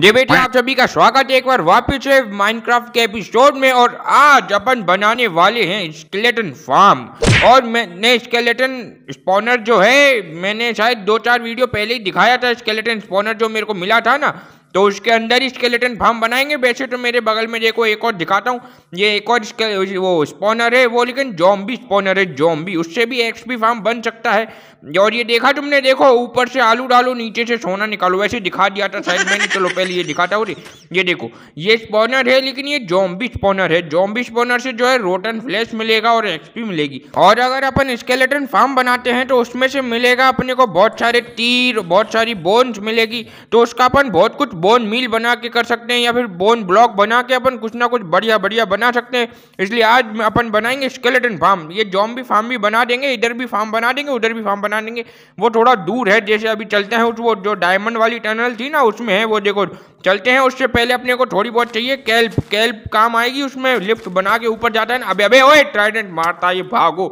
जी बेटे आप सभी का स्वागत है एक बार वापस है माइनक्राफ्ट के एपिसोड में और आज अपन बनाने वाले हैं स्केलेटन फार्म और मैंने स्केलेटन स्पॉनर जो है मैंने शायद दो चार वीडियो पहले ही दिखाया था स्केलेटन स्पॉनर जो मेरे को मिला था ना तो उसके अंदर ही स्केलेटन फार्म बनाएंगे वैसे तो मेरे बगल में देखो एक और दिखाता हूँ ये एक और वो स्पॉनर है वो लेकिन जॉम्बी स्पॉनर है जॉम्बी उससे भी एक्सपी फार्म बन सकता है और ये देखा तुमने देखो ऊपर से आलू डालो नीचे से सोना निकालो वैसे दिखा दिया था साइड मैंने चलो पहले ये दिखाता हूँ ये देखो ये स्पॉनर है लेकिन ये जॉम्बी स्पॉनर है जॉम्बी स्पॉनर से जो है रोटन फ्लैश मिलेगा और एक्सपी मिलेगी और अगर अपन स्केलेटन फार्म बनाते हैं तो उसमें से मिलेगा अपने को बहुत सारे तीर बहुत सारी बोन्स मिलेगी तो उसका अपन बहुत कुछ बोन मील बना के कर सकते हैं या फिर बोन ब्लॉक बना के अपन कुछ ना कुछ बढ़िया बढ़िया बना सकते हैं इसलिए आज अपन बनाएंगे स्केलेटन फार्म ये जॉम्बी फार्म भी बना देंगे इधर भी फार्म बना देंगे उधर भी फार्म बना देंगे वो थोड़ा दूर है जैसे अभी चलते हैं उस वो जो डायमंड वाली टनल थी ना उसमें है वो देखो चलते हैं उससे पहले अपने को थोड़ी बहुत चाहिए कैल्प कैल्प काम आएगी उसमें लिफ्ट बना के ऊपर जाता है ना अबे अबे ओए ट्राइडेंट मारता है भागो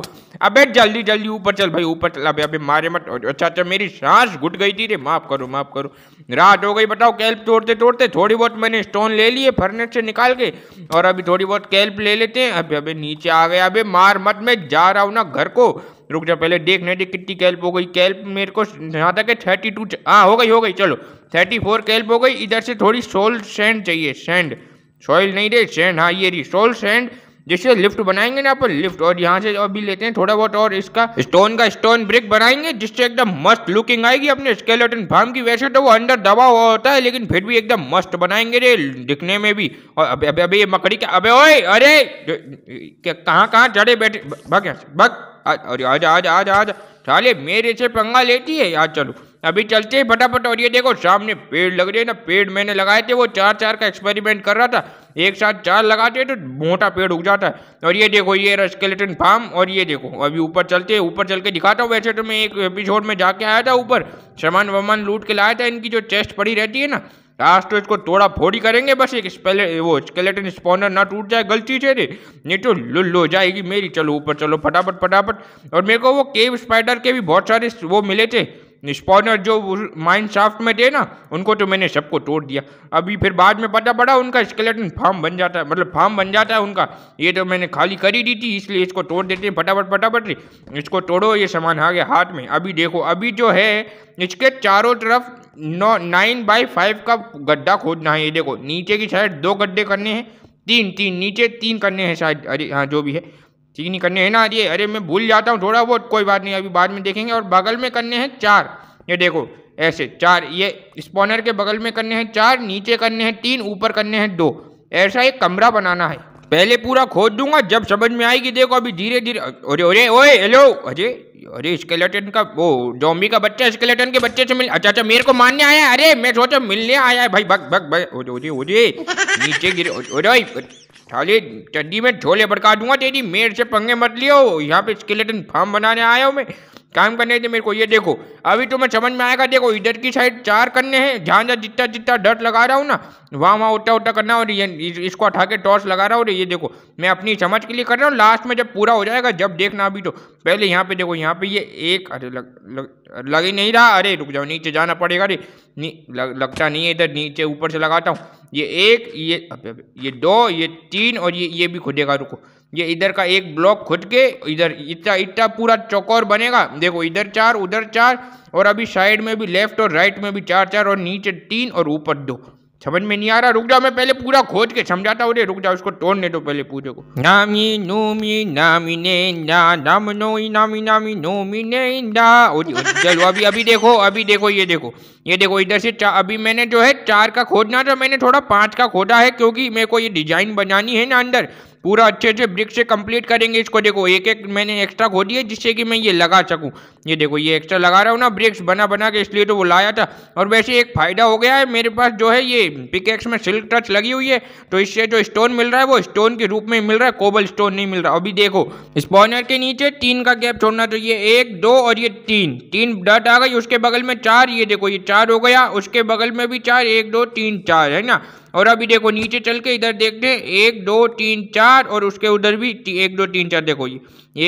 अबे जल्दी जल्दी ऊपर चल भाई ऊपर चल अबे अबे मारे मत अच्छा अच्छा मेरी सांस घुट गई थी रे माफ़ करो माफ़ करो रात हो गई बताओ कैल्प तोड़ते तोड़ते थोड़ी बहुत मैंने स्टोन ले लिए फर्नेस से निकाल के और अभी थोड़ी बहुत कैल्प ले लेते हैं अभी अभी नीचे आ गया अभी मार मत मैं जा रहा हूँ ना घर को रुक जा पहले देख नहीं देख कितनी कैल्प हो गई कैल्प मेरे को यहाँ तक है थर्टी टू हाँ हो गई हो गई चलो थर्टी फोर कैल्प हो गई इधर से थोड़ी सोल सेंड चाहिए सेंड सॉइल नहीं दे सेंड हाँ ये रही सोल सेंड जिससे लिफ्ट बनाएंगे ना अपन लिफ्ट और यहाँ से अभी लेते हैं थोड़ा बहुत और इसका स्टोन का स्टोन ब्रिक बनाएंगे जिससे एकदम मस्त लुकिंग आएगी अपने स्केलेटन फार्म की वैसे तो वो अंदर दबा हुआ होता है लेकिन फिर भी एकदम मस्त बनाएंगे रे दिखने में भी और अभी अभी ये मकड़ी का अबे ओए अरे कहाँ कहाँ चढ़े बैठे भग भग अरे आजा आजा आजा आजा साले मेरे से पंगा लेती है यार चलो अभी चलते हैं फटाफट और ये देखो सामने पेड़ लग रहे हैं ना पेड़ मैंने लगाए थे वो चार चार का एक्सपेरिमेंट कर रहा था एक साथ चार लगाते हैं तो मोटा पेड़ उग जाता है और ये देखो ये रस्केलेटन फार्म और ये देखो अभी ऊपर चलते हैं ऊपर चल के दिखाता हूँ वैसे तो मैं एक एपिसोड में जाके आया था ऊपर सामान वामान लूट के लाया था इनकी जो चेस्ट पड़ी रहती है ना लास्ट तो इसको थोड़ा फोड़ी करेंगे बस एक स्पेले वो स्केलेटन स्पॉनर ना टूट जाए गलती से रे नहीं तो लुल्ल हो जाएगी मेरी चलो ऊपर चलो फटाफट फटाफट और मेरे को वो केव स्पाइडर के भी बहुत सारे वो मिले थे स्पॉनर जो माइंड शाफ्ट में थे ना उनको तो मैंने सबको तोड़ दिया अभी फिर बाद में पता पड़ा उनका स्केलेटन फार्म बन जाता है मतलब फार्म बन जाता है उनका ये तो मैंने खाली कर ही दी थी इसलिए इसको तोड़ देते हैं फटाफट फटाफट इसको तोड़ो ये सामान आ गया हाथ में अभी देखो अभी जो है इसके चारों तरफ नौ नाइन बाई फाइव का गड्ढा खोदना है ये देखो नीचे की साइड दो गड्ढे करने हैं तीन तीन नीचे तीन करने हैं शायद अरे हाँ जो भी है तीन ही करने हैं ना ये अरे मैं भूल जाता हूँ थोड़ा बहुत कोई बात नहीं अभी बाद में देखेंगे और बगल में करने हैं चार ये देखो ऐसे चार ये स्पॉनर के बगल में करने हैं चार नीचे करने हैं तीन ऊपर करने हैं दो ऐसा एक कमरा बनाना है पहले पूरा खोद दूंगा जब समझ में आएगी देखो अभी धीरे धीरे अरे अरे ओए हेलो अरे अरे स्केलेटन का वो जॉम्बी का बच्चा स्केलेटन के बच्चे से मिल अच्छा अच्छा मेरे को मानने आया अरे मैं सोचा मिलने आया है भाई भग भग भाई ओरे नीचे गिरे ओरे साले में झोले भड़का दूंगा तेरी मेरे से पंगे मत लियो यहाँ पे स्केलेटन फार्म बनाने आया हूँ मैं काम करने थे मेरे को ये देखो अभी तुम्हें तो समझ में आएगा देखो इधर की साइड चार करने हैं जहाँ जहाँ जितना जितना डट लगा रहा हूँ ना वहाँ वहाँ उठा उठा करना और ये इसको उठा के टॉर्च लगा रहा हूँ ये देखो मैं अपनी समझ के लिए कर रहा हूँ लास्ट में जब पूरा हो जाएगा जब देखना अभी तो पहले यहाँ पे देखो यहाँ पे ये एक अरे लग लग लग ही नहीं रहा अरे रुक जाओ नीचे जाना पड़ेगा अरे लग, लगता नहीं है इधर नीचे ऊपर से लगाता हूँ ये एक ये ये दो ये तीन और ये ये भी खुदेगा रुको ये इधर का एक ब्लॉक खुद के इधर इतना इतना पूरा चौकोर बनेगा देखो इधर चार उधर चार और अभी साइड में भी लेफ्ट और राइट में भी चार चार और नीचे तीन और ऊपर दो समझ में नहीं आ रहा रुक जाओ मैं पहले पूरा खोज के समझाता हूँ रुक जाओ उसको तोड़ने दो पहले पूजे को नामी नोमी नामी ने ना नाम नोई नामी नामी नोमी ने ना चलो अभी अभी देखो अभी देखो ये देखो ये देखो इधर से अभी मैंने जो है चार का खोजना था मैंने थोड़ा पाँच का खोदा है क्योंकि मेरे को ये डिजाइन बनानी है ना अंदर पूरा अच्छे से ब्रिक से कंप्लीट करेंगे इसको देखो एक एक मैंने एक्स्ट्रा खो दिया जिससे कि मैं ये लगा सकूँ ये देखो ये एक्स्ट्रा लगा रहा हूँ ना ब्रिक्स बना बना के इसलिए तो वो लाया था और वैसे एक फ़ायदा हो गया है मेरे पास जो है ये पिकेक्स में सिल्क टच लगी हुई है तो इससे जो स्टोन मिल रहा है वो स्टोन के रूप में मिल रहा है कोबल स्टोन नहीं मिल रहा अभी देखो स्पॉनर के नीचे तीन का गैप छोड़ना तो ये एक दो और ये तीन तीन डट आ गई उसके बगल में चार ये देखो ये चार हो गया उसके बगल में भी चार एक दो तीन चार है ना और अभी देखो नीचे चल के इधर देखते हैं एक दो तीन चार और उसके उधर भी एक दो तीन चार देखो ये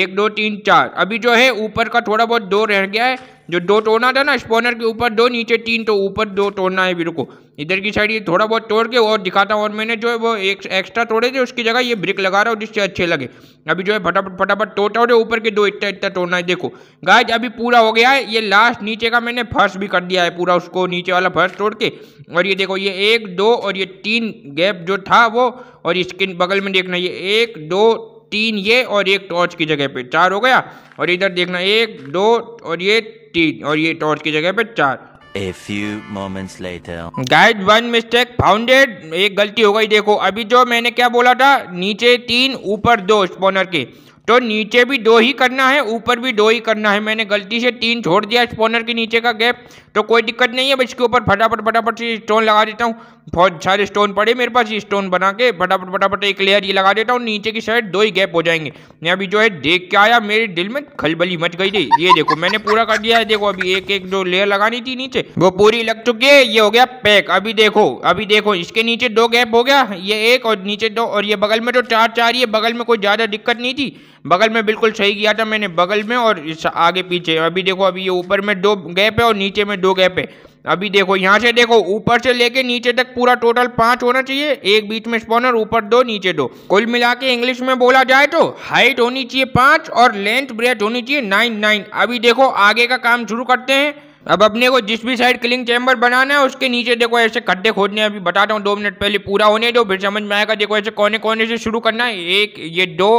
एक दो तीन चार अभी जो है ऊपर का थोड़ा बहुत दो रह गया है जो दो तोड़ना था ना स्पोनर के ऊपर दो नीचे तीन तो ऊपर दो तोड़ना है मेरे को इधर की साइड ये थोड़ा बहुत तोड़ के और दिखाता हूँ और मैंने जो है वो एक एक्स्ट्रा तोड़े थे उसकी जगह ये ब्रिक लगा रहा हूँ जिससे अच्छे लगे अभी जो है फटाफट फटाफट तोड़ता हूँ ऊपर के दो इतना इतना तोड़ना है देखो गाय अभी पूरा हो गया है ये लास्ट नीचे का मैंने फर्श भी कर दिया है पूरा उसको नीचे वाला फर्श तोड़ के और ये देखो ये एक दो और ये तीन गैप जो था वो और इसके बगल में देखना ये एक दो तीन ये और एक टॉर्च की जगह पे चार हो गया और इधर देखना एक दो और ये तीन और ये टॉर्च की जगह पे चार A few moments later. Guys, one mistake founded. एक गलती हो गई देखो अभी जो मैंने क्या बोला था नीचे तीन ऊपर दो स्पोनर के तो नीचे भी दो ही करना है ऊपर भी दो ही करना है मैंने गलती से तीन छोड़ दिया स्पोनर के नीचे का गैप तो कोई दिक्कत नहीं है मैं इसके ऊपर फटाफट फटाफट से स्टोन लगा देता हूँ बहुत सारे स्टोन पड़े मेरे पास ये स्टोन बना के फटाफट फटाफट एक लेयर ये लगा देता हूँ नीचे की साइड दो ही गैप हो जाएंगे मैं अभी जो है देख के आया मेरे दिल में खलबली मच गई थी ये देखो मैंने पूरा कर दिया है देखो अभी एक एक जो लेयर लगानी थी नीचे वो पूरी लग चुकी है ये हो गया पैक अभी देखो अभी देखो इसके नीचे दो गैप हो गया ये एक और नीचे दो और ये बगल में तो चार चार ये बगल में कोई ज़्यादा दिक्कत नहीं थी बगल में बिल्कुल सही किया था मैंने बगल में और इस आगे पीछे अभी देखो अभी ये ऊपर में दो गैप है और नीचे में दो गैप है अभी देखो यहाँ से देखो ऊपर से लेके नीचे तक पूरा टोटल पाँच होना चाहिए एक बीच में स्पॉनर ऊपर दो नीचे दो कुल मिला के इंग्लिश में बोला जाए तो हाइट होनी चाहिए पाँच और लेंथ ब्रेथ होनी चाहिए नाइन नाइन अभी देखो आगे का काम शुरू करते हैं अब अपने को जिस भी साइड क्लिंग चैम्बर बनाना है उसके नीचे देखो ऐसे खड्डे खोदने अभी बताता हूँ दो मिनट पहले पूरा होने दो फिर समझ में आएगा देखो ऐसे कोने कोने से शुरू करना है एक ये दो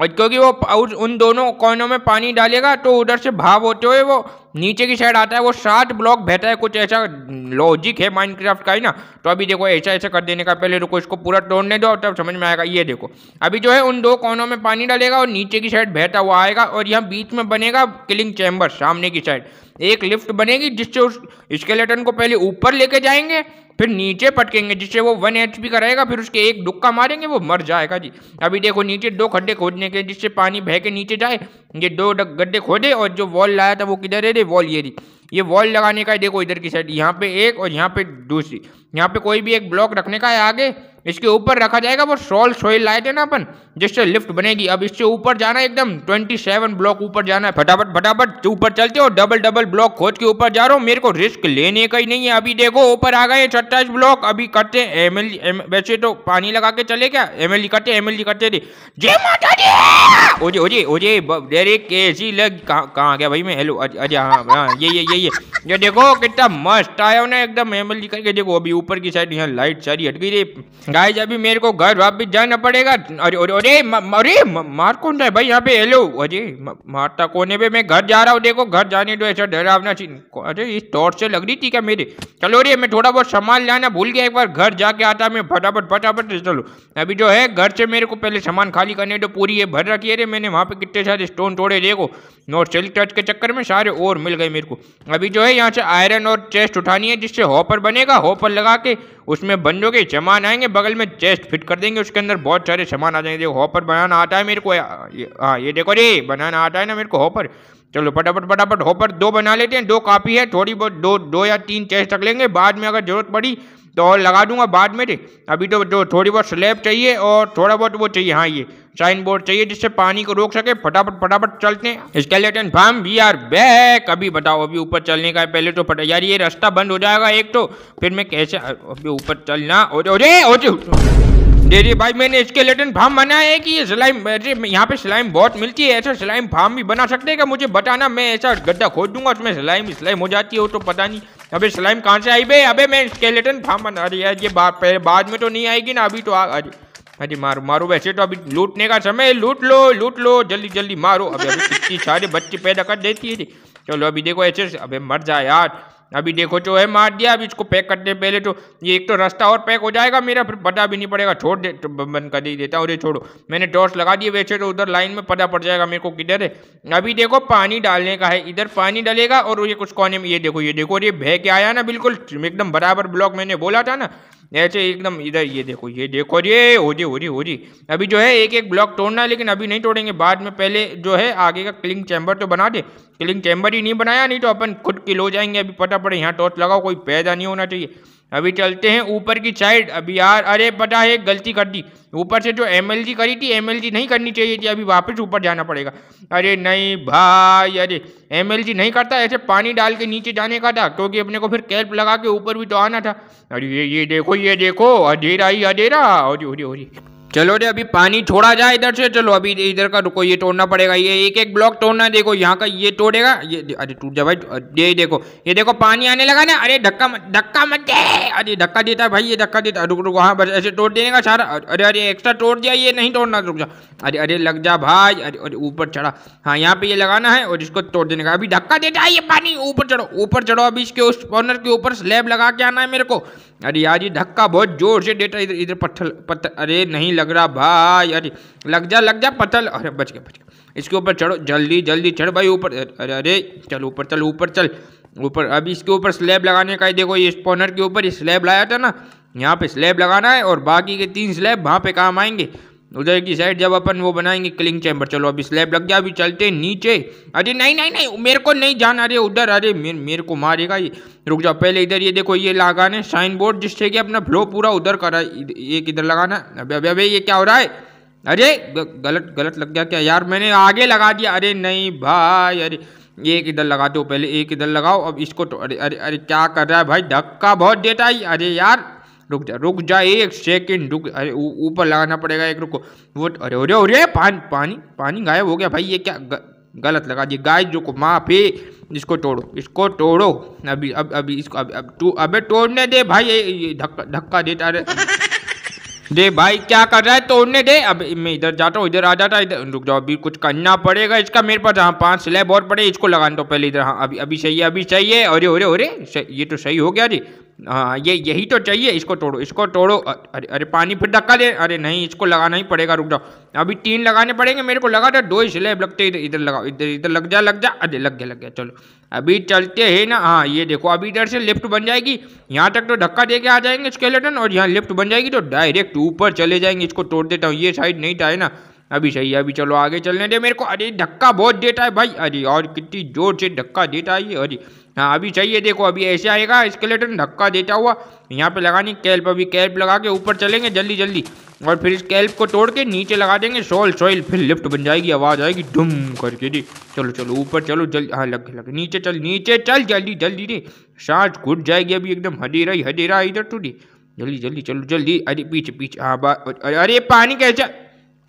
और क्योंकि वो उन दोनों कोनों में पानी डालेगा तो उधर से भाव होते हुए वो नीचे की साइड आता है वो सात ब्लॉक बहता है कुछ ऐसा लॉजिक है माइनक्राफ्ट का ही ना तो अभी देखो ऐसा ऐसा कर देने का पहले रुको इसको पूरा तोड़ने दो तब समझ में आएगा ये देखो अभी जो है उन दो कोनों में पानी डालेगा और नीचे की साइड बहता हुआ आएगा और यहाँ बीच में बनेगा किलिंग चैम्बर सामने की साइड एक लिफ्ट बनेगी जिससे उस स्केलेटन को पहले ऊपर लेके जाएंगे फिर नीचे पटकेंगे जिससे वो वन एच पी का रहेगा फिर उसके एक दुक्का मारेंगे वो मर जाएगा जी अभी देखो नीचे दो खड्डे खोदने के जिससे पानी बह के नीचे जाए ये दो गड्ढे खोदे और जो वॉल लाया था वो किधर है रे वॉल ये रही ये वॉल लगाने का है देखो इधर की साइड यहाँ पे एक और यहाँ पे दूसरी यहाँ पे कोई भी एक ब्लॉक रखने का है आगे इसके ऊपर रखा जाएगा वो सॉल सोइल लाए थे ना अपन जिससे लिफ्ट बनेगी अब इससे ऊपर जाना एकदम ट्वेंटी सेवन ब्लॉक ऊपर जाना है फटाफट फटाफट ऊपर चलते हो डबल डबल ब्लॉक खोज के ऊपर जा रहा हूँ मेरे को रिस्क लेने का ही नहीं है अभी देखो ऊपर आ गए सत्ताईस ब्लॉक अभी करते एम एल वैसे तो पानी लगा के चले क्या एम एल करते एम एल करते थे कैसी लग कहाँ गया भाई मैं हेलो अजय हाँ हाँ ये ये ये ये ये देखो कितना मस्त आया ना एकदम एम एल करके देखो अभी ऊपर की साइड यहाँ लाइट सारी हट गई थी गाइज अभी मेरे को घर वापिस जाना पड़ेगा अरे अरे अरे अरे मार कौन रहा है भाई यहाँ पे हेलो अरे मारता कोने पे मैं घर जा रहा हूँ देखो घर जाने दो ऐसा डरावना चीन अरे इस टॉर्च से लग रही थी क्या मेरे चलो अरे मैं थोड़ा बहुत सामान लाना भूल गया एक बार घर जाके आता मैं फटाफट फटाफट चलो अभी जो है घर से मेरे को पहले सामान खाली करने दो पूरी ये भर रखी है अरे मैंने वहाँ पे कितने सारे स्टोन तोड़े देखो और सेल टच के चक्कर में सारे और मिल गए मेरे को अभी जो है यहाँ से आयरन और चेस्ट उठानी है जिससे हॉपर बनेगा हॉपर लगा के उसमें बन जाओगे सामान आएंगे बगल में चेस्ट फिट कर देंगे उसके अंदर बहुत सारे सामान आ जाएंगे देखो हॉपर बनाना आता है मेरे को हाँ ये देखो रे बनाना आता है ना मेरे को हॉपर चलो फटाफट फटाफट हॉपर दो बना लेते हैं दो काफ़ी है थोड़ी बहुत दो दो या तीन चेस्ट रख लेंगे बाद में अगर जरूरत पड़ी तो और लगा दूंगा बाद में अभी तो जो थोड़ी बहुत स्लैब चाहिए और थोड़ा बहुत वो चाहिए हाँ ये साइन बोर्ड चाहिए जिससे पानी को रोक सके फटाफट फटाफट चलते हैं skeleton farm we are back अभी बताओ अभी ऊपर चलने का है पहले तो फटा यार ये रास्ता बंद हो जाएगा एक तो फिर मैं कैसे अभी ऊपर चलना ओरे भाई मैंने स्केलेटन फार्म बनाया है कि ये स्लाइम यहाँ पे स्लाइम बहुत मिलती है ऐसा स्लाइम फार्म भी बना सकते हैं क्या मुझे बताना मैं ऐसा गड्ढा खोद दूंगा उसमें स्लाइम स्लाइम हो जाती है वो तो पता नहीं अबे स्लाइम कहाँ से आई बे अबे मैं स्केलेटन बना अरे यार ये बा, बाद में तो नहीं आएगी ना अभी तो आ अरे अरे मारो मारो वैसे तो अभी लूटने का समय लूट लो लूट लो जल्दी जल्दी मारो अभी अभी सारे बच्चे पैदा कर देती है चलो अभी देखो ऐसे अभी मर जाए यार अभी देखो जो है मार दिया अभी इसको पैक करने पहले तो ये एक तो रास्ता और पैक हो जाएगा मेरा फिर पता भी नहीं पड़ेगा छोड़ दे तो बंद कर ही देता हूँ अरे छोड़ो मैंने टॉर्च लगा दिए वैसे तो उधर लाइन में पता पड़ जाएगा मेरे को किधर है अभी देखो पानी डालने का है इधर पानी डालेगा और ये कुछ कोने में ये देखो ये देखो अरे भय के आया ना बिल्कुल एकदम बराबर ब्लॉक मैंने बोला था ना ऐसे एकदम इधर ये देखो ये देखो ये हो जी हो जी हो जी अभी जो है एक एक ब्लॉक तोड़ना है लेकिन अभी नहीं तोड़ेंगे बाद में पहले जो है आगे का क्लिंग चैम्बर तो बना दे क्लिंग चैम्बर ही नहीं बनाया नहीं तो अपन खुद किल हो जाएंगे अभी पता पड़े यहाँ टॉर्च लगाओ कोई पैदा नहीं होना चाहिए अभी चलते हैं ऊपर की साइड अभी यार अरे पता है गलती कर दी ऊपर से जो एम करी थी एम नहीं करनी चाहिए थी अभी वापस ऊपर जाना पड़ेगा अरे नहीं भाई अरे एम नहीं करता ऐसे पानी डाल के नीचे जाने का था क्योंकि अपने को फिर कैल्प लगा के ऊपर भी तो आना था अरे ये ये देखो ये देखो अधेरा ही अधेरा और अरे अरे चलो रे अभी पानी छोड़ा जाए इधर से चलो अभी इधर का रुको ये तोड़ना पड़ेगा ये एक एक ब्लॉक तोड़ना देखो यहाँ का ये तोड़ेगा ये अरे टूट जा भाई ये देखो ये देखो पानी आने लगा ना अरे धक्का मत धक्का मत दे अरे धक्का देता भाई ये धक्का देता रुक रुक हाँ बस ऐसे तोड़ का सारा अरे अरे एक्स्ट्रा तोड़ दिया ये नहीं तोड़ना रुक जा अरे अरे लग जा भाई अरे अरे ऊपर चढ़ा हाँ यहाँ पे ये लगाना है और इसको तोड़ देने का अभी धक्का देता है ये पानी ऊपर चढ़ो ऊपर चढ़ो अभी इसके उस कॉर्नर के ऊपर स्लैब लगा के आना है मेरे को अरे यार ये धक्का बहुत जोर से देता इधर इधर पत्थर पत्थर अरे नहीं लग रहा भाई अरे लग जा लग जा पतल अरे बच गया बच गया इसके ऊपर चढ़ो जल्दी जल्दी चढ़ भाई ऊपर अरे अरे चल ऊपर चल ऊपर चल ऊपर अब इसके ऊपर स्लैब लगाने का ही देखो ये स्पोनर के ऊपर स्लैब लाया था ना यहाँ पे स्लैब लगाना है और बाकी के तीन स्लैब वहाँ पे काम आएंगे उधर की साइड जब अपन वो बनाएंगे क्लिंग चैम्बर चलो अभी स्लैब लग गया अभी चलते नीचे अरे नहीं नहीं नहीं मेरे को नहीं जाना अरे उधर अरे मेरे मेरे को मारेगा ये रुक जाओ पहले इधर ये देखो ये लगाना है साइन बोर्ड जिससे कि अपना फ्लो पूरा उधर करा एक इधर लगाना अभी अभी अभी ये क्या हो रहा है अरे गलत गलत लग गया क्या यार मैंने आगे लगा दिया अरे नहीं भाई अरे एक इधर लगा दो पहले एक इधर लगाओ अब इसको तो, अरे अरे अरे क्या कर रहा है भाई धक्का बहुत देता है अरे यार रुक जा रुक जा एक सेकेंड रुक अरे ऊपर लगाना पड़ेगा एक रुको वो अरे अरे अरे पान, पानी पानी गायब हो गया भाई ये क्या ग, गलत लगा दिया गाय जो को माफ है इसको तोड़ो इसको तोड़ो अभी अब अभी इसको अब अब तू अबे तोड़ने दे भाई ये धक्का धक्का देता अरे दे भाई क्या कर रहा है तोड़ने दे अब मैं इधर जाता हूँ इधर आ जाता इधर रुक जाओ अभी कुछ करना पड़ेगा इसका मेरे पास हाँ पाँच स्लैब और पड़े इसको लगाने तो पहले इधर हाँ अभी अभी सही है अभी सही है अरे अरे अरे ये तो सही हो गया जी हाँ ये यही तो चाहिए इसको तोड़ो इसको तोड़ो अरे अरे पानी फिर धक्का दे अरे नहीं इसको लगाना ही पड़ेगा रुक जाओ अभी तीन लगाने पड़ेंगे मेरे को लगा था दो ही स्लैब लगते इधर इधर लगाओ इधर इधर लग जा लग जा अरे लग गया लग गया चलो अभी चलते हैं ना हाँ ये देखो अभी इधर से लेफ्ट बन जाएगी यहाँ तक तो धक्का दे के आ जाएंगे स्केलेटन और यहाँ लेफ्ट बन जाएगी तो डायरेक्ट ऊपर चले जाएंगे इसको तोड़ देता हूँ ये साइड नहीं था है ना अभी सही है अभी चलो आगे चलने दे मेरे को अरे धक्का बहुत देता है भाई अरे और कितनी जोर से धक्का देता है ये अरे हाँ अभी चाहिए देखो अभी ऐसे आएगा स्केलेटन धक्का देता हुआ यहाँ पे लगाने कैल्प अभी कैल्प लगा के ऊपर चलेंगे जल्दी जल्दी और फिर इस कैल्प को तोड़ के नीचे लगा देंगे सोल सोइल फिर लिफ्ट बन जाएगी आवाज़ आएगी डुम करके दी चलो चलो ऊपर चलो जल्दी हाँ लग लग नीचे चल नीचे चल जल्दी जल्दी रे साँस घुट जाएगी अभी एकदम हदेरा ही हदेरा इधर टूटी जल्दी जल्दी चलो जल्दी अरे पीछे पीछे हाँ अरे पानी कैसा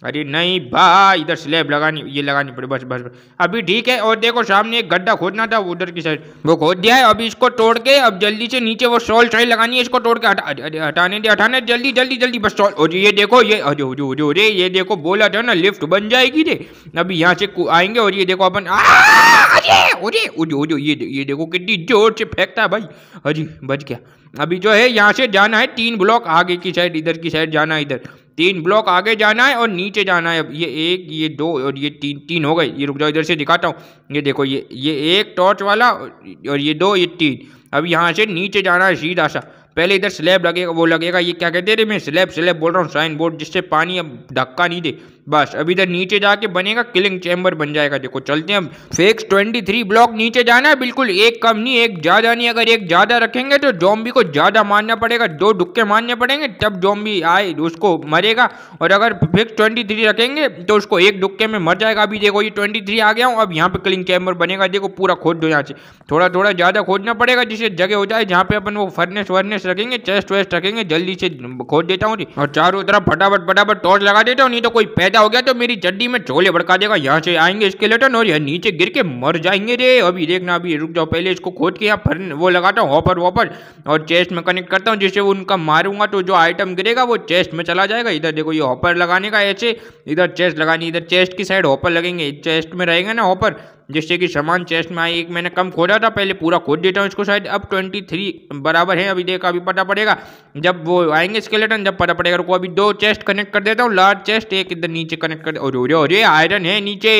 अरे नहीं भाई इधर स्लैब लगानी ये लगानी पड़ी बस बस बस अभी ठीक है और देखो सामने एक गड्ढा खोदना था उधर की साइड वो खोद दिया है अभी इसको तोड़ के अब जल्दी से नीचे वो सॉल साइड लगानी है इसको तोड़ के हटा अरे हटाने दे हटाने जल्दी जल्दी जल्दी बस सॉल और ये देखो ये अरे अरे अरे अरे ये देखो बोला था ना लिफ्ट बन जाएगी रे अभी यहाँ से आएंगे और ये देखो अपन अरे ये ये देखो कितनी जोर से फेंकता है भाई अजी बच गया अभी जो है यहाँ से जाना है तीन ब्लॉक आगे की साइड इधर की साइड जाना है इधर तीन ब्लॉक आगे जाना है और नीचे जाना है अब ये एक ये दो और ये तीन तीन हो गए ये रुक जाओ इधर से दिखाता हूँ ये देखो ये ये एक टॉर्च वाला और ये दो ये तीन अब यहाँ से नीचे जाना है सीधा सा पहले इधर स्लैब लगेगा वो लगेगा ये क्या कहते हैं मैं स्लैब स्लैब बोल रहा हूँ साइन बोर्ड जिससे पानी अब धक्का नहीं दे बस अभी इधर नीचे जाके बनेगा किलिंग चैम्बर बन जाएगा देखो चलते हैं फेक्स ट्वेंटी थ्री ब्लॉक नीचे जाना है बिल्कुल एक कम नहीं एक ज्यादा नहीं अगर एक ज्यादा रखेंगे तो जॉम्बी को ज्यादा मारना पड़ेगा दो डुक्के मारने पड़ेंगे तब जॉम्बी आए उसको मरेगा और अगर फेक्स ट्वेंटी थ्री रखेंगे तो उसको एक डुक्के में मर जाएगा अभी देखो ये ट्वेंटी थ्री आ गया हूँ अब यहाँ पे क्लिंग चैम्बर बनेगा देखो पूरा खोद दो यहाँ से थोड़ा थोड़ा ज़्यादा खोदना पड़ेगा जिससे जगह हो जाए जहाँ पे अपन वो फर्नेस वर्नेस रखेंगे चेस्ट वेस्ट रखेंगे जल्दी से खोद देता हूँ और चारों तरफ फटाफट फटाफट टॉर्च लगा देता हूँ नहीं तो कोई पैदा पैदा हो गया तो मेरी चड्डी में चोले भड़का देगा यहाँ से आएंगे स्केलेटन और यहाँ नीचे गिर के मर जाएंगे रे अभी देखना अभी रुक जाओ पहले इसको खोद के यहाँ भर वो लगाता हूँ हॉपर वॉपर और चेस्ट में कनेक्ट करता हूँ जिससे उनका मारूंगा तो जो आइटम गिरेगा वो चेस्ट में चला जाएगा इधर देखो ये हॉपर लगाने का ऐसे इधर चेस्ट लगानी इधर चेस्ट की साइड हॉपर लगेंगे चेस्ट में रहेंगे ना हॉपर जिससे कि सामान चेस्ट में आई एक मैंने कम खोदा था पहले पूरा खोद देता हूँ इसको शायद अब ट्वेंटी थ्री बराबर है अभी देखा अभी पता पड़ेगा जब वो आएंगे स्केलेटन जब पता पड़ेगा रुको अभी दो चेस्ट कनेक्ट कर देता हूँ लार्ज चेस्ट एक इधर नीचे कनेक्ट कर और अरे अरे आयरन है नीचे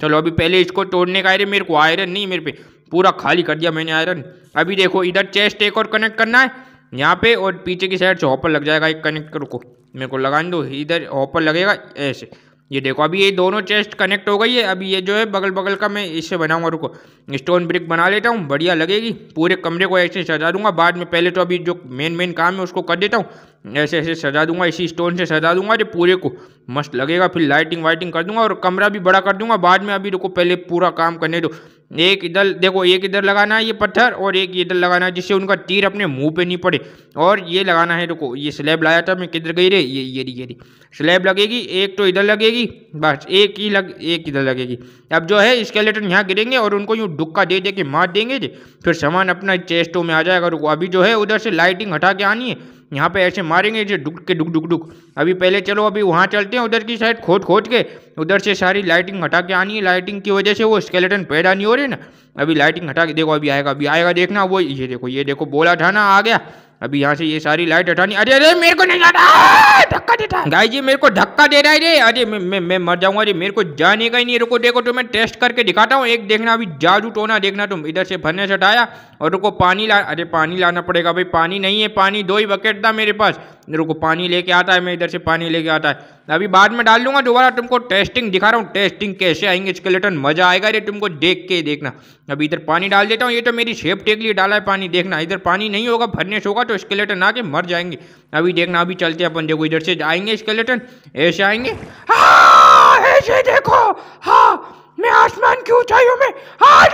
चलो अभी पहले इसको तोड़ने का आयरन मेरे को आयरन नहीं मेरे पे पूरा खाली कर दिया मैंने आयरन अभी देखो इधर चेस्ट एक और कनेक्ट करना है यहाँ पे और पीछे की साइड से हॉपर लग जाएगा एक कनेक्ट को मेरे को लगा दो इधर हॉपर लगेगा ऐसे ये देखो अभी ये दोनों चेस्ट कनेक्ट हो गई है अभी ये जो है बगल बगल का मैं इससे बनाऊंगा रुको स्टोन ब्रिक बना लेता हूँ बढ़िया लगेगी पूरे कमरे को ऐसे सजा दूंगा बाद में पहले तो अभी जो मेन मेन काम है उसको कर देता हूँ ऐसे ऐसे सजा दूंगा इसी स्टोन से सजा दूंगा जो पूरे को मस्त लगेगा फिर लाइटिंग वाइटिंग कर दूंगा और कमरा भी बड़ा कर दूंगा बाद में अभी रुको पहले पूरा काम करने दो एक इधर देखो एक इधर लगाना है ये पत्थर और एक इधर लगाना है जिससे उनका तीर अपने मुंह पे नहीं पड़े और ये लगाना है रुको ये स्लैब लाया था मैं किधर गई रे ये ये ये स्लैब लगेगी एक तो इधर लगेगी बस एक ही लग एक इधर लगेगी अब जो है स्केलेटन यहाँ गिरेंगे और उनको यूँ डुक्का दे दे के मार देंगे फिर सामान अपना चेस्टों में आ जाएगा रुको अभी जो है उधर से लाइटिंग हटा के आनी है यहाँ पे ऐसे मारेंगे जो डुक के डुक डुक डुक अभी पहले चलो अभी वहाँ चलते हैं उधर की साइड खोद खोद के उधर से सारी लाइटिंग हटा के आनी है लाइटिंग की वजह से वो स्केलेटन पैदा नहीं हो रहे ना अभी लाइटिंग हटा के देखो अभी आएगा अभी आएगा देखना वो ये देखो ये देखो बोला था ना आ गया अभी यहाँ से ये सारी लाइट हटानी अरे अरे मेरे को नहीं जाना धक्का देता गाय जी मेरे को धक्का दे रहा है रे अरे मैं मैं मैं मर जाऊंगा अरे मेरे को जाने का ही नहीं रुको देखो तो मैं टेस्ट करके दिखाता हूँ एक देखना अभी जादू टोना देखना तुम इधर से भरने से हटाया और रुको पानी ला अरे पानी लाना पड़ेगा भाई पानी नहीं है पानी दो ही बकेट था मेरे पास मेरे को पानी लेके आता है मैं इधर से पानी लेके आता है अभी बाद में डाल दूंगा दोबारा तुमको टेस्टिंग दिखा रहा हूँ टेस्टिंग कैसे आएंगे स्केलेटन मजा आएगा ये तुमको देख के देखना अभी इधर पानी डाल देता हूँ ये तो मेरी शेप टेक लिए डाला है पानी देखना इधर पानी नहीं होगा भरने से होगा तो स्केलेटन आके मर जाएंगे अभी देखना अभी चलते अपन देखो इधर से आएंगे स्केलेटन ऐसे आएंगे हाँ, ऐसे देखो हाँ मैं आसमान की ऊंचाइयों में हाँ,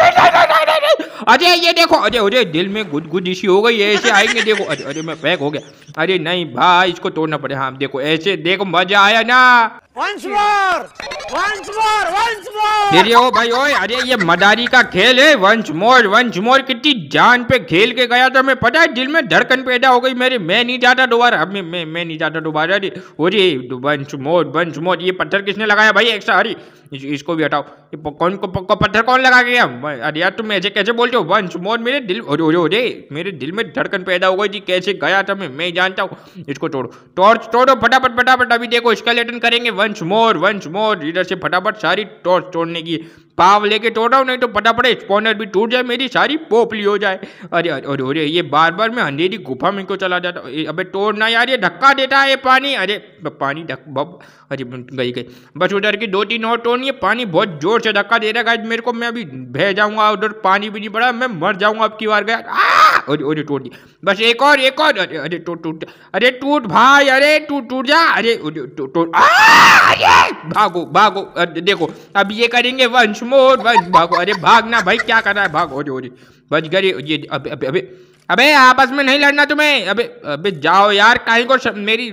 अरे ये देखो अरे अरे दिल में गुद गुद इसी हो गई ऐसे आएंगे देखो अरे अरे मैं पैक हो गया अरे नहीं भाई इसको तोड़ना पड़ेगा हाँ देखो ऐसे देखो मजा आया ना वंस more, वंस ओ भाई ओए अरे ये मदारी का खेल है वंश मोर वंश मोर कितनी जान पे खेल के गया था मैं पता है दिल में धड़कन पैदा हो गई मेरी मैं नहीं जाता दोबारा अब मैं मैं नहीं जाता दोबारा अरे अरे वंश मोर वंश मोर ये पत्थर किसने लगाया भाई एक सा अरे इस, इसको भी हटाओ ये कौन को, पक्का पत्थर कौन लगा गया अरे यार तुम ऐसे कैसे बोलते हो वंश मोर मेरे दिल अरे अरे मेरे दिल में धड़कन पैदा हो गई थी कैसे गया था मैं मैं जानता हूँ इसको तोड़ो टॉर्च तोड़ो फटाफट फटाफट अभी देखो लेटन करेंगे वंश मोर वंश मोर इधर से फटाफट सारी टॉर्च तोड़ने करने की पाव लेके तोड़ा हूँ नहीं तो फटाफट स्पॉनर भी टूट जाए मेरी सारी पोपली हो जाए अरे अरे अरे ये बार बार मैं अंधेरी गुफा में इनको चला जाता अबे तोड़ना यार ये धक्का देता है पानी अरे पानी धक बब अरे गई गई बस उधर की दो तीन और टोड़नी है पानी बहुत जोर से धक्का दे रहा है मेरे को मैं अभी बह जाऊँगा उधर पानी भी नहीं पड़ा मैं मर जाऊँगा अब की बार गया अरे अरे टूट दी बस एक और एक और अरे अरे टूट टूट अरे टूट भाई अरे टूट टूट जा अरे टूट भागो भागो देखो अब ये कर करेंगे वंश मोर वंश भागो अरे भागना भाई क्या कर रहा है भागो ओरे ओरे बच गए ये अबे अबे अबे अबे आपस में नहीं लड़ना तुम्हें अबे अबे जाओ यार कहीं को मेरी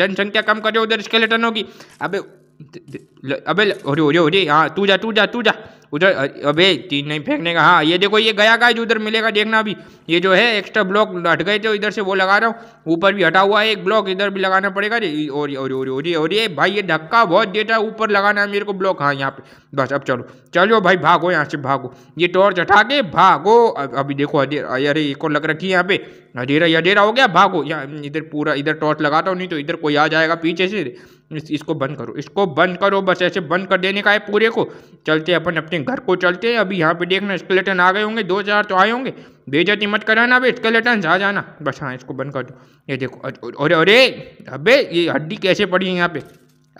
जनसंख्या कम करो उधर स्केलेटनों की अबे अबे अरे अरे अरे हाँ तू जा तू जा तू जा उधर अबे तीन नहीं फेंकने का हाँ ये देखो ये गया जो उधर मिलेगा देखना अभी ये जो है एक्स्ट्रा ब्लॉक हट गए थे इधर से वो लगा रहा हूँ ऊपर भी हटा हुआ है एक ब्लॉक इधर भी लगाना पड़ेगा और और और और ये भाई ये धक्का बहुत देता है ऊपर लगाना है मेरे को ब्लॉक हाँ यहाँ पे बस अब चलो चलो भाई भागो यहाँ से भागो ये टॉर्च हटा के भागो अभी देखो अरे एक और लग रखी है यहाँ पे अधेरा अधेरा हो गया भागो यहाँ इधर पूरा इधर टॉर्च लगाता हूँ नहीं तो इधर कोई आ जाएगा पीछे से इस, इसको बंद करो इसको बंद करो बस ऐसे बंद कर देने का है पूरे को चलते अपन अपने घर को चलते हैं अभी यहाँ पे देखना स्केलेटन आ गए होंगे दो चार तो आए होंगे बेजती मत कराना अभी स्केलेटन आ जाना बस हाँ इसको बंद कर दो ये देखो अरे अरे अबे ये हड्डी कैसे पड़ी है यहाँ पे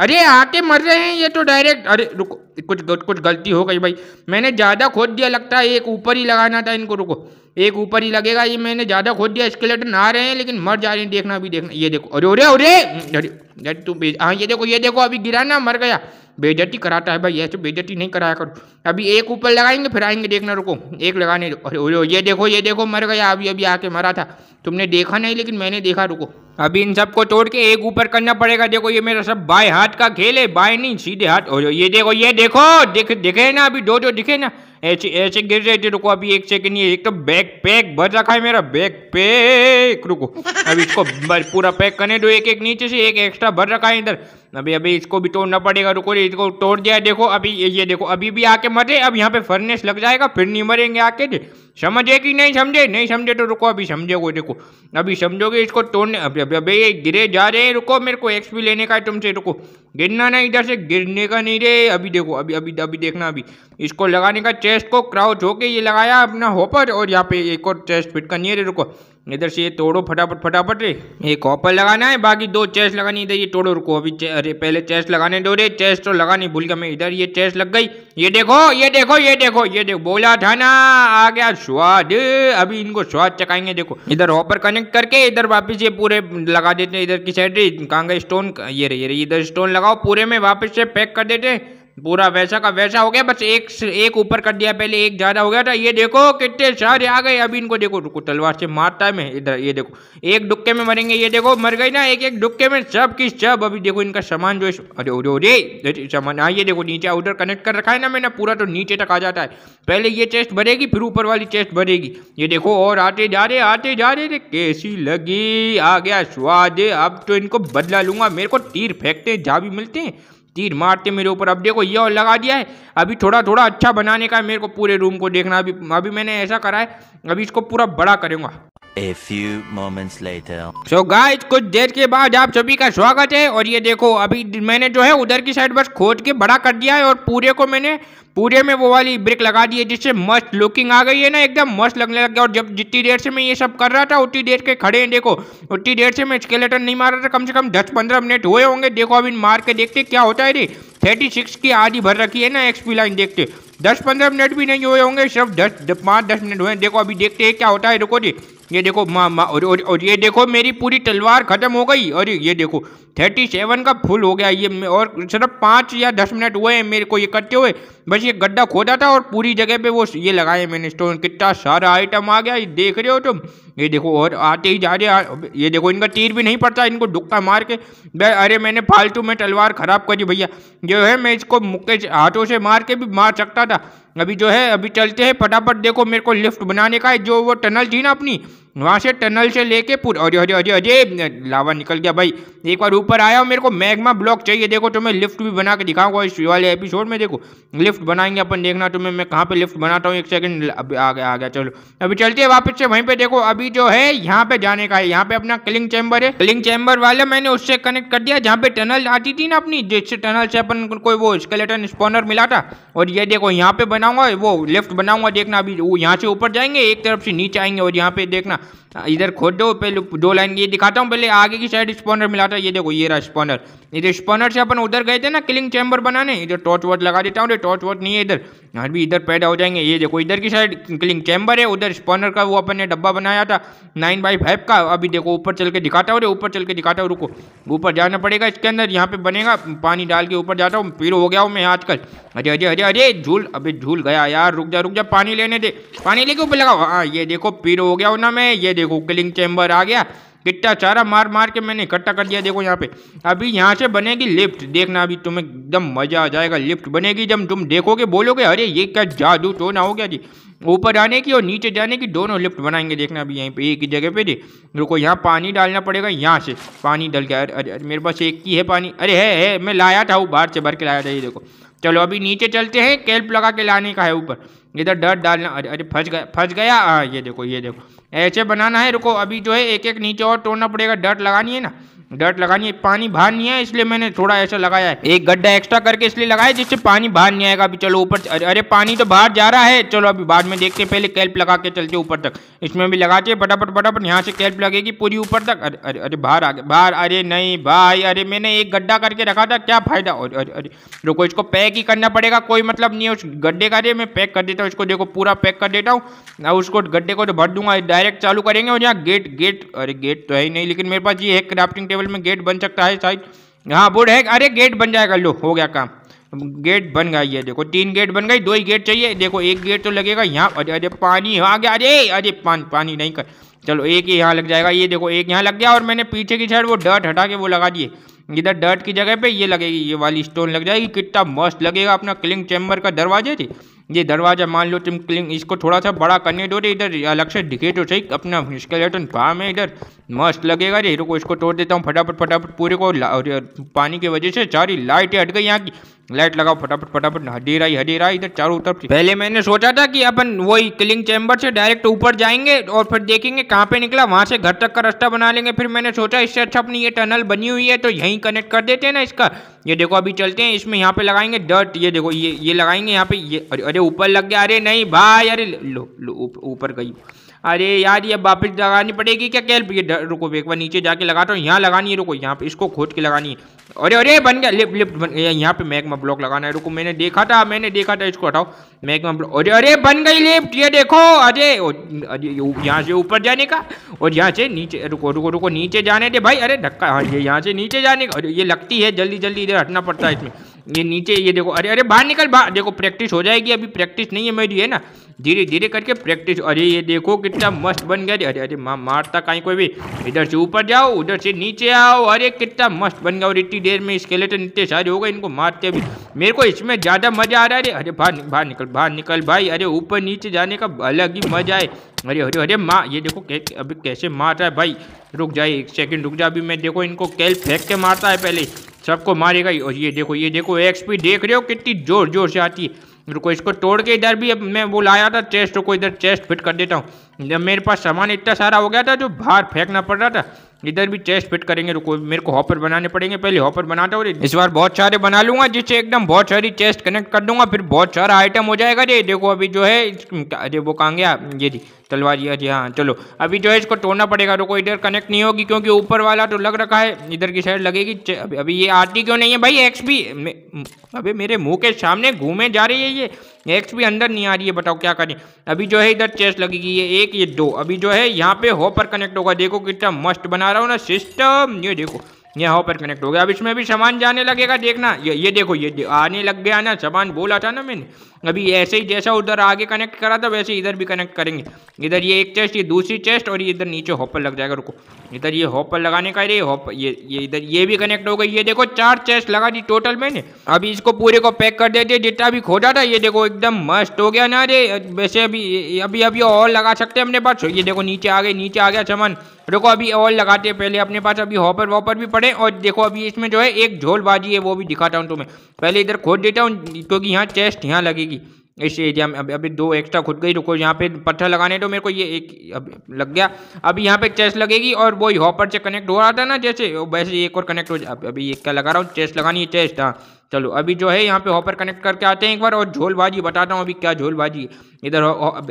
अरे आके मर रहे हैं ये तो डायरेक्ट अरे रुको कुछ कुछ गलती हो गई भाई मैंने ज़्यादा खोद दिया लगता है एक ऊपर ही लगाना था इनको रुको एक ऊपर ही लगेगा ये मैंने ज़्यादा खोद दिया स्केलेटन आ रहे हैं लेकिन मर जा रहे हैं देखना अभी देखना ये देखो अरे अरे अरे अरे तुम हाँ ये देखो ये देखो अभी गिरा ना मर गया बेजती कराता है भाई ऐसे बेजती नहीं कराया करो अभी एक ऊपर लगाएंगे फिर आएंगे देखना रुको एक लगाने अरे ये देखो ये देखो मर गया अभी अभी आके मरा था तुमने देखा नहीं लेकिन मैंने देखा रुको अभी इन सबको तोड़ के एक ऊपर करना पड़ेगा देखो ये मेरा सब बाय हाथ का खेल है बाय नहीं सीधे हाथ हो ये देखो ये देखो दिख दिखे ना अभी दो दो दिखे ना ऐसे ऐसे गिर रहे थे रुको अभी एक सेकंड ये एक तो बैग पैक भर रखा है मेरा बैग पैक रुको अभी इसको पूरा पैक करने दो एक एक नीचे से एक एक्स्ट्रा भर रखा है इधर अभी अभी इसको भी तोड़ना पड़ेगा रुको इसको तोड़ दिया देखो अभी ये देखो अभी भी आके मरे अब यहाँ पे फर्नेस लग जाएगा फिर नहीं मरेंगे आके समझे कि नहीं समझे नहीं समझे तो रुको अभी समझोगे देखो अभी समझोगे इसको तोड़ने अभी अभी अभी ये गिरे जा रहे हैं रुको मेरे को एक्स भी लेने का है तुमसे रुको गिरना ना इधर से गिरने का नहीं रे अभी देखो अभी अभी अभी देखना अभी इसको लगाने का चेस्ट को क्राउच होके ये लगाया अपना होपर और यहाँ पे एक और चेस्ट फिट का नहीं है रुको इधर से ये तोड़ो फटाफट फटाफट रे एक ऑपर लगाना है बाकी दो चेस्ट लगानी इधर ये तोड़ो रुको अभी अरे पहले चेस्ट लगाने दो रे चेस्ट तो लगानी भूल गया मैं इधर ये चेस्ट लग गई ये देखो ये देखो ये देखो ये देखो बोला था ना आ गया स्वाद अभी इनको स्वाद चकाएंगे देखो इधर ऑपर कनेक्ट करके इधर वापिस ये पूरे लगा देते इधर की साइड कहाँ गए स्टोन ये रे ये इधर स्टोन लगाओ पूरे में वापिस से पैक कर देते हैं पूरा वैसा का वैसा हो गया बस एक एक ऊपर कर दिया पहले एक ज़्यादा हो गया था ये देखो कितने सारे आ गए अभी इनको देखो रुको तलवार से मारता है मैं इधर ये देखो एक डुक्के में मरेंगे ये देखो मर गई ना एक एक डुक्के में सब की सब अभी देखो इनका सामान जो अरे अरे अरे तो सामान हाँ ये देखो नीचे उधर कनेक्ट कर रखा है ना मैंने पूरा तो नीचे तक आ जाता है पहले ये चेस्ट भरेगी फिर ऊपर वाली चेस्ट भरेगी ये देखो और आते जा रहे आते जा रहे कैसी लगी आ गया स्वाद अब तो इनको बदला लूंगा मेरे को तीर फेंकते जा भी मिलते हैं तीर मारते मेरे ऊपर अब देखो ये और लगा दिया है अभी थोड़ा थोड़ा अच्छा बनाने का है मेरे को पूरे रूम को देखना अभी अभी मैंने ऐसा करा है अभी इसको पूरा बड़ा करूँगा A few moments later. So guys, कुछ देर के बाद आप सभी का स्वागत है और ये देखो अभी मैंने जो है उधर की साइड बस खोद के बड़ा कर दिया है और पूरे को मैंने पूरे में वो वाली ब्रिक लगा दी है जिससे मस्त लुकिंग आ गई है ना एकदम मस्त लगने लग गया और जब जितनी देर से मैं ये सब कर रहा था उतनी देर के खड़े हैं देखो उतनी देर से मैं स्केलेटन नहीं मार रहा था कम से कम दस पंद्रह मिनट हुए होंगे देखो अभी मार के देखते क्या होता है रे थर्टी सिक्स की आधी भर रखी है ना एक्सपी लाइन देखते दस पंद्रह मिनट भी नहीं हुए होंगे सिर्फ दस पाँच दस मिनट हुए देखो अभी देखते हैं क्या होता है रुको जी ये देखो मा, मा, और, और और ये देखो मेरी पूरी तलवार खत्म हो गई और ये देखो थर्टी सेवन का फुल हो गया ये और सिर्फ पाँच या दस मिनट हुए हैं मेरे को ये करते हुए बस ये गड्ढा खोदा था और पूरी जगह पे वो ये लगाए मैंने स्टोन कितना सारा आइटम आ गया ये देख रहे हो तुम ये देखो और आते ही जा रहे ये देखो इनका तीर भी नहीं पड़ता इनको डुक्का मार के अरे मैंने फालतू में तलवार खराब करी भैया जो है मैं इसको मुक्के हाथों से मार के भी मार सकता కదా अभी जो है अभी चलते हैं फटाफट देखो मेरे को लिफ्ट बनाने का है जो वो टनल थी ना अपनी वहाँ से टनल से लेके पूरे अरे अरे अरे अरे लावा निकल गया भाई एक बार ऊपर आया हो मेरे को मैग्मा ब्लॉक चाहिए देखो तुम्हें तो लिफ्ट भी बना के दिखाऊंगा इस वाले एपिसोड में देखो लिफ्ट बनाएंगे अपन देखना तुम्हें मैं कहाँ पे लिफ्ट बनाता हूँ एक सेकंड अभी आ गया आ गया चलो अभी चलते हैं वापस से वहीं पे देखो अभी जो है यहाँ पे जाने का है यहाँ पे अपना क्लिंग चैम्बर है क्लिंग चैम्बर वाला मैंने उससे कनेक्ट कर दिया जहाँ पे टनल आती थी ना अपनी जिससे टनल से अपन कोई वो स्केलेटन स्पॉनर मिला था और ये देखो यहाँ पे बनाऊंगा वो लेफ्ट बनाऊंगा देखना अभी वो यहाँ से ऊपर जाएंगे एक तरफ से नीचे आएंगे और यहाँ पे देखना हाँ, इधर खोद दो पहले दो लाइन ये दिखाता हूँ पहले आगे की साइड स्पॉनर मिला था ये देखो ये रहा स्पॉनर इधर स्पॉनर से अपन उधर गए थे ना किलिंग चैम्बर बनाने इधर टॉर्च वॉर्च लगा देता हूँ टॉर्च वॉर्च नहीं है इधर हर हाँ भी इधर पैदा हो जाएंगे ये देखो इधर की साइड किलिंग चैम्बर है उधर स्पॉनर का वो अपन ने डब्बा बनाया था नाइन बाई फाइव का अभी देखो ऊपर चल के दिखाता हूँ ऊपर चल के दिखाता हूँ रुको ऊपर जाना पड़ेगा इसके अंदर यहाँ पे बनेगा पानी डाल के ऊपर जाता हूँ पीर हो गया हूँ मैं आजकल अरे अरे अरे अरे झूल अभी झूल गया यार रुक जा रुक जा पानी लेने दे पानी लेके ऊपर लगाओ हाँ ये देखो पीर हो गया हो ना मैं ये देखो किलिंग चैम्बर आ गया कितना चारा मार मार के मैंने इकट्ठा कर दिया देखो यहाँ पे अभी यहाँ से बनेगी लिफ्ट देखना अभी तुम्हें एकदम मजा आ जाएगा लिफ्ट बनेगी जब तुम देखोगे बोलोगे अरे ये क्या जादू तो ना हो गया जी ऊपर आने की और नीचे जाने की दोनों लिफ्ट बनाएंगे देखना अभी यहीं पे एक ही जगह पे जी रुको यहाँ पानी डालना पड़ेगा यहाँ से पानी डल के अरे अरे मेरे पास एक ही है पानी अरे है है मैं लाया था वो बाहर से भर के लाया था ये देखो चलो अभी नीचे चलते हैं कैल्प लगा के लाने का है ऊपर इधर डर डालना अरे अरे फंस गया फंस गया हाँ ये देखो ये देखो ऐसे बनाना है रुको अभी जो है एक एक नीचे और तोड़ना पड़ेगा डट लगानी है ना डर्ट लगानी है पानी बाहर नहीं आया इसलिए मैंने थोड़ा ऐसा लगाया है एक गड्ढा एक्स्ट्रा करके इसलिए लगाया जिससे पानी बाहर नहीं आएगा अभी चलो ऊपर अरे पानी तो बाहर जा रहा है चलो अभी बाद में देखते हैं पहले कैल्प लगा के चलते ऊपर तक इसमें भी लगाते हैं फटाफट फटाफट यहाँ से कैल्प लगेगी पूरी ऊपर तक अरे अरे अरे बाहर आ गए बाहर अरे नहीं भाई अरे मैंने एक गड्ढा करके रखा था क्या फायदा अरे अरे अरे रुको इसको पैक ही करना पड़ेगा कोई मतलब नहीं है उस गड्ढे का अरे मैं पैक कर देता हूँ इसको देखो पूरा पैक कर देता हूँ अब उसको गड्ढे को तो भर दूंगा डायरेक्ट चालू करेंगे और यहाँ गेट गेट अरे गेट तो है ही नहीं लेकिन मेरे पास ये है क्राफ्टिंग टेबल लेवल में गेट बन सकता है शायद हाँ बोर्ड है अरे गेट बन जाएगा लो हो गया काम गेट बन गई है देखो तीन गेट बन गई दो ही गेट चाहिए देखो एक गेट तो लगेगा यहाँ अरे अरे पानी आ गया अरे अरे पान, पानी नहीं कर चलो एक ही यहाँ लग जाएगा ये देखो एक यहाँ लग गया और मैंने पीछे की साइड वो डर्ट हटा के वो लगा दिए इधर डर्ट की जगह पे ये लगेगी ये वाली स्टोन लग जाएगी कितना मस्त लगेगा अपना क्लिंग चैम्बर का दरवाजे थी ये दरवाज़ा मान लो तुम क्लिंग इसको थोड़ा सा बड़ा करने दो रे इधर अलग से दिखे तो सही अपना स्केलेटन काम है इधर मस्त लगेगा रे रुको इसको तोड़ देता हूँ फटाफट फटाफट पूरे को पानी की वजह से सारी लाइटें हट गई यहाँ की लाइट लगाओ फटाफट फटाफट हडेरा ही हडेरा इधर चारों तरफ पहले मैंने सोचा था कि अपन वही किलिंग चैम्बर से डायरेक्ट ऊपर जाएंगे और फिर देखेंगे कहाँ पे निकला वहाँ से घर तक का रास्ता बना लेंगे फिर मैंने सोचा इससे अच्छा अपनी ये टनल बनी हुई है तो यहीं कनेक्ट कर देते हैं ना इसका ये देखो अभी चलते हैं इसमें यहाँ पे लगाएंगे डर्ट ये देखो ये ये लगाएंगे यहाँ पे ये अरे ऊपर लग गया अरे नहीं भाई अरे ऊपर गई अरे यार ये वापस लगानी पड़ेगी क्या कैल ये रुको एक बार नीचे जाके लगाता हूँ यहाँ लगानी है रुको यहाँ पे इसको खोद के लगानी है अरे अरे बन गया लिफ्ट लिफ्ट बन गया यहाँ पे मैगमा ब्लॉक लगाना है रुको मैंने देखा था मैंने देखा था इसको हटाओ मैगमा ब्लॉक अरे अरे बन गई लिफ्ट ये देखो अरे यहाँ से ऊपर जाने का और यहाँ से नीचे रुको रुको रुको नीचे जाने दे भाई अरे धक्का हाँ ये यहाँ से नीचे जाने का ये लगती है जल्दी जल्दी इधर हटना पड़ता है इसमें ये नीचे ये देखो अरे अरे बाहर निकल बाहर देखो प्रैक्टिस हो जाएगी अभी प्रैक्टिस नहीं है मेरी है ना धीरे धीरे करके प्रैक्टिस अरे ये देखो कितना मस्त बन गया अरे अरे माँ मारता कहीं कोई भी इधर से ऊपर जाओ उधर से नीचे आओ अरे कितना मस्त बन गया और इतनी देर में स्केलेटन इतने सारे हो गए इनको मारते भी मेरे को इसमें ज़्यादा मज़ा आ रहा है अरे अरे बाहर बाहर निकल बाहर निकल भाई अरे ऊपर नीचे जाने का अलग ही मज़ा है अरे अरे अरे माँ ये देखो अभी कैसे मार रहा है भाई रुक जाए एक सेकेंड रुक जाए अभी मैं देखो इनको कैल फेंक के मारता है पहले सबको मारेगा और ये देखो ये देखो एक्सपी देख रहे हो कितनी जोर जोर से आती है रुको इसको तोड़ के इधर भी अब मैं वो लाया था चेस्ट को इधर चेस्ट फिट कर देता हूँ जब मेरे पास सामान इतना सारा हो गया था जो बाहर फेंकना पड़ रहा था इधर भी चेस्ट फिट करेंगे रुको मेरे को हॉपर बनाने पड़ेंगे पहले हॉपर बनाता हूँ इस बार बहुत सारे बना लूंगा जिससे एकदम बहुत सारी चेस्ट कनेक्ट कर दूंगा फिर बहुत सारा आइटम हो जाएगा ये देखो अभी जो है अरे वो कहाँ गया ये जी तलवारिया जी हाँ चलो अभी जो है इसको तोड़ना पड़ेगा रुको इधर कनेक्ट नहीं होगी क्योंकि ऊपर वाला तो लग रखा है इधर की साइड लगेगी अभी, अभी ये आती क्यों नहीं है भाई एक्स भी अभी मेरे मुंह के सामने घूमे जा रही है ये एक्स भी अंदर नहीं आ रही है बताओ क्या करें अभी जो है इधर चेस्ट लगेगी ये एक ये दो अभी जो है यहाँ पे होपर कनेक्ट होगा देखो कितना मस्त बना रहा हूँ ना सिस्टम ये देखो यहाँ पर कनेक्ट हो गया अब इसमें भी सामान जाने लगेगा देखना ये ये देखो ये दे, आने लग गया ना सामान बोला था ना मैंने अभी ऐसे ही जैसा उधर आगे कनेक्ट करा था वैसे इधर भी कनेक्ट करेंगे इधर ये एक चेस्ट ये दूसरी चेस्ट और इधर नीचे हॉपर लग जाएगा रुको इधर ये हॉपर लगाने का ये हॉप ये ये इधर ये भी कनेक्ट हो गई ये देखो चार चेस्ट लगा दी टोटल मैंने अभी इसको पूरे को पैक कर देते जितना भी खोजा था ये देखो एकदम मस्त हो गया ना अरे वैसे अभी अभी अभी और लगा सकते हैं अपने पास ये देखो नीचे आ गए नीचे आ गया सामान रुको अभी और लगाते हैं पहले अपने पास अभी हॉपर वॉपर भी पड़े और देखो अभी इसमें जो है एक झोलबाजी है वो भी दिखाता हूँ तुम्हें पहले इधर खोद देता हूँ क्योंकि यहाँ चेस्ट यहाँ लगेगी इस एरिया में अभी अभी दो एक्स्ट्रा खुद गई रुको यहाँ पे पत्थर लगाने तो मेरे को ये एक अब लग गया अभी यहाँ पे चेस्ट लगेगी और वो हॉपर से कनेक्ट हो रहा था ना जैसे वैसे एक और कनेक्ट हो जाए अभी एक क्या लगा रहा हूँ चेस्ट लगानी है चेस्ट हाँ चलो अभी जो है यहाँ पे हॉपर कनेक्ट करके आते हैं एक बार और झोलबाजी बताता हूँ अभी क्या झोलबाजी इधर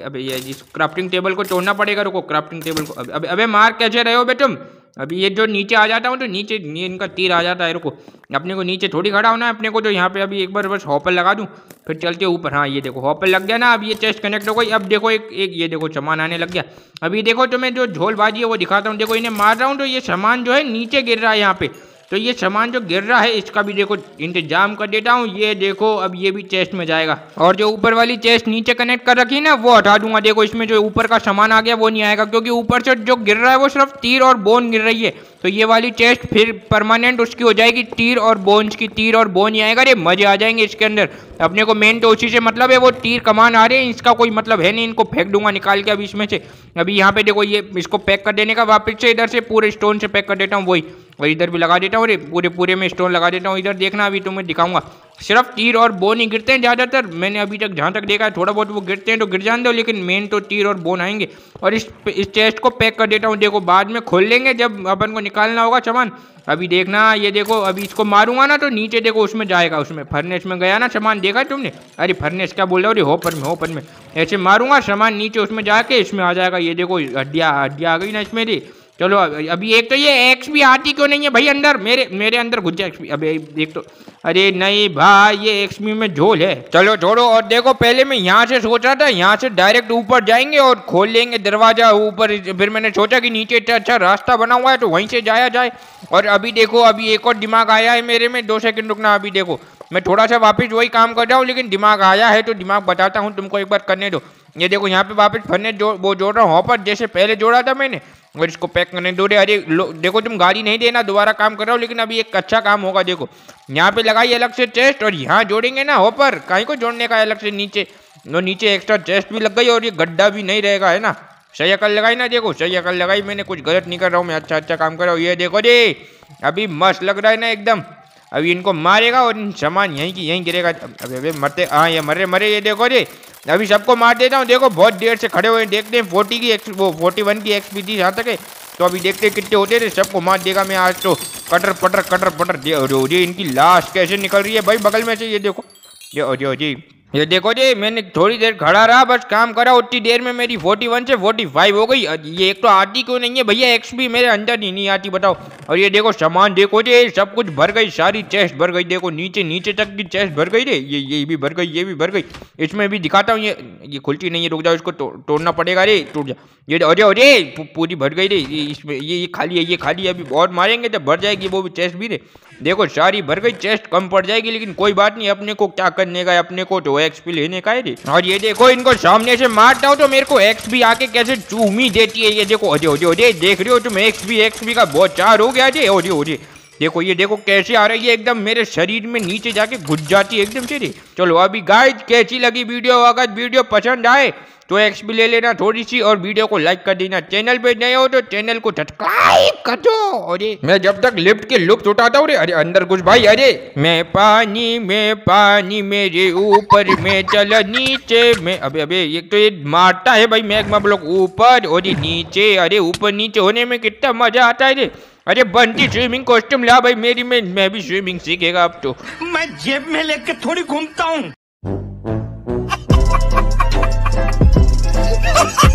अभी ये क्राफ्टिंग टेबल को तोड़ना पड़ेगा रुको क्राफ्टिंग टेबल को अब अभी मार कैसे रहे हो बेटम अभी ये जो नीचे आ जाता हूँ तो नीचे ये इनका तीर आ जाता है रुको अपने को नीचे थोड़ी खड़ा होना है अपने को तो यहाँ पे अभी एक बार बस हॉपर लगा दूँ फिर चलते ऊपर हाँ ये देखो हॉपर लग गया ना अब ये चेस्ट कनेक्ट हो गई अब देखो एक एक ये देखो सामान आने लग गया अभी देखो तो मैं जो झोलबाजी है वो दिखाता हूँ देखो इन्हें मार रहा हूँ तो ये सामान जो है नीचे गिर रहा है यहाँ पे तो ये सामान जो गिर रहा है इसका भी देखो इंतजाम कर देता हूँ ये देखो अब ये भी चेस्ट में जाएगा और जो ऊपर वाली चेस्ट नीचे कनेक्ट कर रखी है ना वो हटा दूंगा देखो इसमें जो ऊपर का सामान आ गया वो नहीं आएगा क्योंकि ऊपर से जो गिर रहा है वो सिर्फ तीर और बोन गिर रही है तो ये वाली चेस्ट फिर परमानेंट उसकी हो जाएगी तीर और बोन्स की तीर और बोन ही आएगा अरे मजे आ जाएंगे इसके अंदर अपने को मेन तो उसी से मतलब है वो तीर कमान आ रहे हैं इसका कोई मतलब है नहीं इनको फेंक दूंगा निकाल के अभी इसमें से अभी यहाँ पे देखो ये इसको पैक कर देने का वापस से इधर से पूरे स्टोन से पैक कर देता हूँ वही और इधर भी लगा देता हूँ अरे पूरे पूरे में स्टोन लगा देता हूँ इधर देखना अभी तुम्हें तो दिखाऊंगा सिर्फ तीर और बोन ही गिरते हैं ज़्यादातर मैंने अभी तक जहाँ तक देखा है थोड़ा बहुत वो गिरते हैं तो गिर जाते दो लेकिन मेन तो तीर और बोन आएंगे और इस इस टेस्ट को पैक कर देता हूँ देखो बाद में खोल लेंगे जब अपन को निकालना होगा सामान अभी देखना ये देखो अभी इसको मारूंगा ना तो नीचे देखो उसमें जाएगा उसमें फर्नेस में गया ना सामान देखा तुमने अरे फर्नेस क्या बोल रहे हो अरे होपर में होपर में ऐसे मारूंगा सामान नीचे उसमें जाके इसमें आ जाएगा ये देखो हड्डिया हड्डिया आ गई ना इसमें रे चलो अभी एक तो ये एक्स भी आती क्यों नहीं है भाई अंदर मेरे मेरे अंदर घुस जाए एक्स भी अभी एक तो अरे नहीं भाई ये एक्स भी में झोल है चलो छोड़ो और देखो पहले मैं यहाँ से सोचा था यहाँ से डायरेक्ट ऊपर जाएंगे और खोल लेंगे दरवाजा ऊपर फिर मैंने सोचा कि नीचे इतना अच्छा रास्ता बना हुआ है तो वहीं से जाया जाए और अभी देखो अभी एक और दिमाग आया है मेरे में दो सेकेंड रुकना अभी देखो मैं थोड़ा सा वापस वही काम कर रहा हूँ लेकिन दिमाग आया है तो दिमाग बताता हूँ तुमको एक बार करने दो ये देखो यहाँ पे वापस फरने जो वो जोड़ रहा हूँ हॉपर जैसे पहले जोड़ा था मैंने और इसको पैक करने दो अरे देखो तुम गाड़ी नहीं देना दोबारा काम कर रहा हूँ लेकिन अभी एक अच्छा काम होगा देखो यहाँ पे लगाई अलग से चेस्ट और यहाँ जोड़ेंगे ना हॉपर कहीं को जोड़ने का अलग से नीचे और नीचे एक्स्ट्रा चेस्ट भी लग गई और ये गड्ढा भी नहीं रहेगा है ना सही अकल लगाई ना देखो सही अकल लगाई मैंने कुछ गलत नहीं कर रहा हूँ मैं अच्छा अच्छा काम कर रहा हूँ ये देखो जी अभी मस्त लग रहा है ना एकदम अभी इनको मारेगा और इन सामान यहीं की यहीं गिरेगा अभी अभी मरते हाँ ये मरे मरे ये देखो जी अभी सबको मार देता हूँ देखो बहुत देर से खड़े हुए देखते हैं फोर्टी की एक्स वो फोर्टी वन की एक्सपी थी यहाँ तक है तो अभी देखते कितने होते थे तो सबको मार देगा मैं आज तो कटर पटर कटर पटर दे इनकी लास्ट कैसे निकल रही है भाई बगल में से ये देखो ये जी ये देखो जी मैंने थोड़ी देर खड़ा रहा बस काम करा उतनी देर में मेरी 41 से 45 हो गई ये एक तो आती क्यों नहीं है भैया एक्स भी मेरे अंदर ही नहीं आती बताओ और ये देखो सामान देखो जी सब कुछ भर गई सारी चेस्ट भर गई देखो नीचे नीचे तक की चेस्ट भर गई रे ये ये भी भर गई ये भी भर गई इसमें भी दिखाता हूँ ये ये खुलती नहीं है रुक जाओ इसको तो, तोड़ना पड़ेगा रे टूट जा ये अरे अरे पूरी भर गई रे इसमें ये ये खाली है ये खाली है अभी और मारेंगे तो भर जाएगी वो भी चेस्ट भी रे देखो सारी भर गई चेस्ट कम पड़ जाएगी लेकिन कोई बात नहीं अपने को क्या करने का अपने को तो एक्सपी लेने का है और ये देखो इनको सामने से मारता हूँ तो मेरे को एक्स भी आके कैसे चूमी देती है ये देखो अजय अजय अजय देख रहे हो तुम एक्स भी एक्स भी का बहुत चार हो गया अजय अजय अजय देखो ये देखो कैसे आ रही है एकदम मेरे शरीर में नीचे जाके घुस जाती है एकदम सीधी चलो अभी गाय कैसी लगी वीडियो अगर वीडियो पसंद आए तो एक्स भी ले लेना थोड़ी सी और वीडियो को लाइक कर देना चैनल पे नए हो तो चैनल को सब्सक्राइब कर दो अरे मैं जब तक लिफ्ट के लुप्त उठाता हूँ अरे अंदर कुछ भाई अरे मैं पानी में पानी मेरे ऊपर में चल नीचे में अबे अबे एक तो ये मारता है भाई मैगमा ब्लॉक ऊपर और नीचे अरे ऊपर नीचे होने में कितना मजा आता है अरे बंटी स्विमिंग कॉस्ट्यूम ला भाई मेरी में मैं भी स्विमिंग सीखेगा अब तो मैं जेब में लेके थोड़ी घूमता हूँ